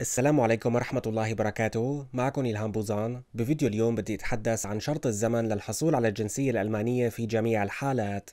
السلام عليكم ورحمة الله وبركاته معكم إلهام بوزان بفيديو اليوم بدي أتحدث عن شرط الزمن للحصول على الجنسية الألمانية في جميع الحالات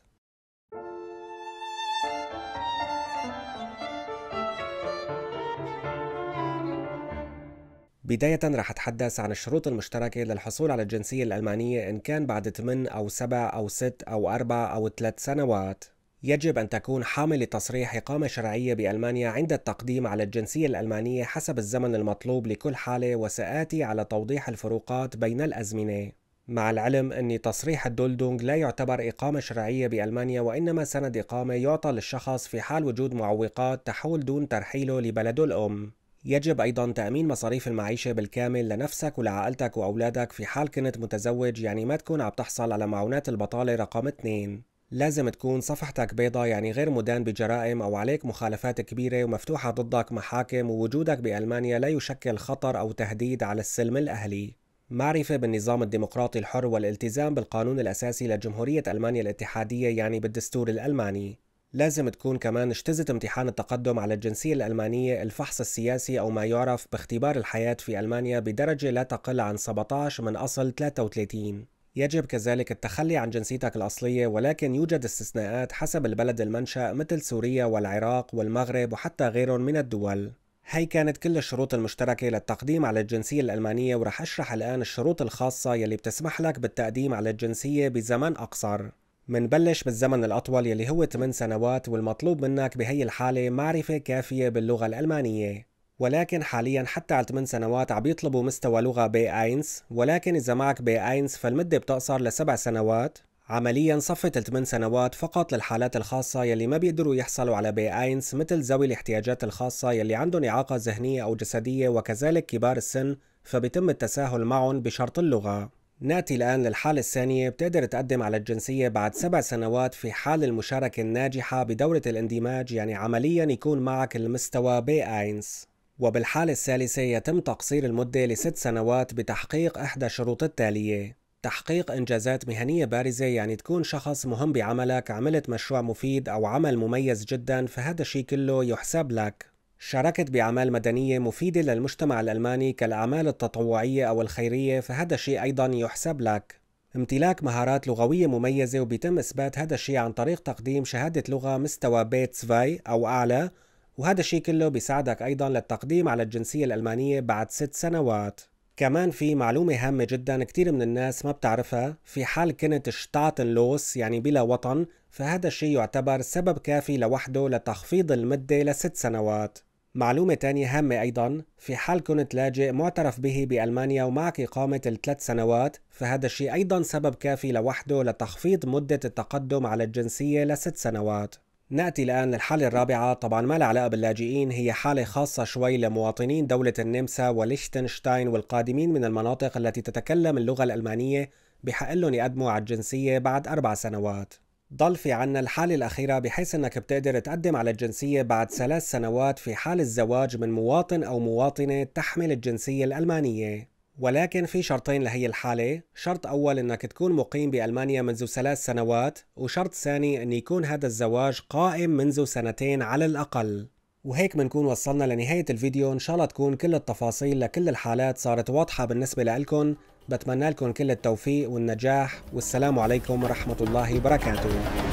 بداية رح أتحدث عن الشروط المشتركة للحصول على الجنسية الألمانية إن كان بعد 8 أو 7 أو 6 أو 4 أو 3 سنوات يجب أن تكون حامل تصريح إقامة شرعية بألمانيا عند التقديم على الجنسية الألمانية حسب الزمن المطلوب لكل حالة وسآتي على توضيح الفروقات بين الأزمنة مع العلم أن تصريح الدولدونغ لا يعتبر إقامة شرعية بألمانيا وإنما سند إقامة يعطى للشخص في حال وجود معوقات تحول دون ترحيله لبلده الأم يجب أيضا تأمين مصاريف المعيشة بالكامل لنفسك ولعائلتك وأولادك في حال كنت متزوج يعني ما تكون عم تحصل على معونات البطالة رقم 2 لازم تكون صفحتك بيضاء يعني غير مدان بجرائم أو عليك مخالفات كبيرة ومفتوحة ضدك محاكم ووجودك بألمانيا لا يشكل خطر أو تهديد على السلم الأهلي معرفة بالنظام الديمقراطي الحر والالتزام بالقانون الأساسي لجمهورية ألمانيا الاتحادية يعني بالدستور الألماني لازم تكون كمان اجتزت امتحان التقدم على الجنسية الألمانية الفحص السياسي أو ما يعرف باختبار الحياة في ألمانيا بدرجة لا تقل عن 17 من أصل 33 يجب كذلك التخلي عن جنسيتك الأصلية ولكن يوجد استثناءات حسب البلد المنشأ مثل سوريا والعراق والمغرب وحتى غيرهم من الدول هي كانت كل الشروط المشتركة للتقديم على الجنسية الألمانية ورح أشرح الآن الشروط الخاصة يلي بتسمح لك بالتقديم على الجنسية بزمن أقصر منبلش بالزمن الأطول يلي هو 8 سنوات والمطلوب منك بهي الحالة معرفة كافية باللغة الألمانية ولكن حاليا حتى على 8 سنوات عم يطلبوا مستوى لغة بي اينس ولكن إذا معك بي اينس فالمدة بتقصر لسبع سنوات عمليا صفت الثمان سنوات فقط للحالات الخاصة يلي ما بيقدروا يحصلوا على بي اينس مثل ذوي الاحتياجات الخاصة يلي عندهم إعاقة ذهنية أو جسدية وكذلك كبار السن فبيتم التساهل معهم بشرط اللغة نأتي الآن للحالة الثانية بتقدر تقدم على الجنسية بعد سبع سنوات في حال المشاركة الناجحة بدورة الاندماج يعني عمليا يكون معك المستوى بي اينس وبالحالة الثالثة يتم تقصير المدة لست سنوات بتحقيق إحدى الشروط التالية تحقيق إنجازات مهنية بارزة يعني تكون شخص مهم بعملك عملت مشروع مفيد أو عمل مميز جدا فهذا الشيء كله يحسب لك شاركت بأعمال مدنية مفيدة للمجتمع الألماني كالأعمال التطوعية أو الخيرية فهذا الشيء أيضا يحسب لك امتلاك مهارات لغوية مميزة وبيتم إثبات هذا الشيء عن طريق تقديم شهادة لغة مستوى بيت سفاي أو أعلى وهذا الشيء كله بيساعدك أيضا للتقديم على الجنسية الألمانية بعد ست سنوات كمان في معلومة هامة جدا كتير من الناس ما بتعرفها في حال كنت شتاتن لوس يعني بلا وطن فهذا الشيء يعتبر سبب كافي لوحده لتخفيض المدة لست سنوات معلومة تانية هامة أيضا في حال كنت لاجئ معترف به بألمانيا ومعك إقامة الثلاث سنوات فهذا الشيء أيضا سبب كافي لوحده لتخفيض مدة التقدم على الجنسية لست سنوات نأتي الآن للحالة الرابعة طبعا ما لها علاقة باللاجئين هي حالة خاصة شوي لمواطنين دولة النمسا وليشتنشتاين والقادمين من المناطق التي تتكلم اللغة الألمانية بحق لهم يقدموا على الجنسية بعد أربع سنوات ضل في عنا الحالة الأخيرة بحيث أنك بتقدر تقدم على الجنسية بعد ثلاث سنوات في حال الزواج من مواطن أو مواطنة تحمل الجنسية الألمانية ولكن في شرطين لهي الحالة شرط أول أنك تكون مقيم بألمانيا منذ ثلاث سنوات وشرط ثاني أن يكون هذا الزواج قائم منذ سنتين على الأقل وهيك بنكون وصلنا لنهاية الفيديو إن شاء الله تكون كل التفاصيل لكل الحالات صارت واضحة بالنسبة لكم بتمنى لكم كل التوفيق والنجاح والسلام عليكم ورحمة الله وبركاته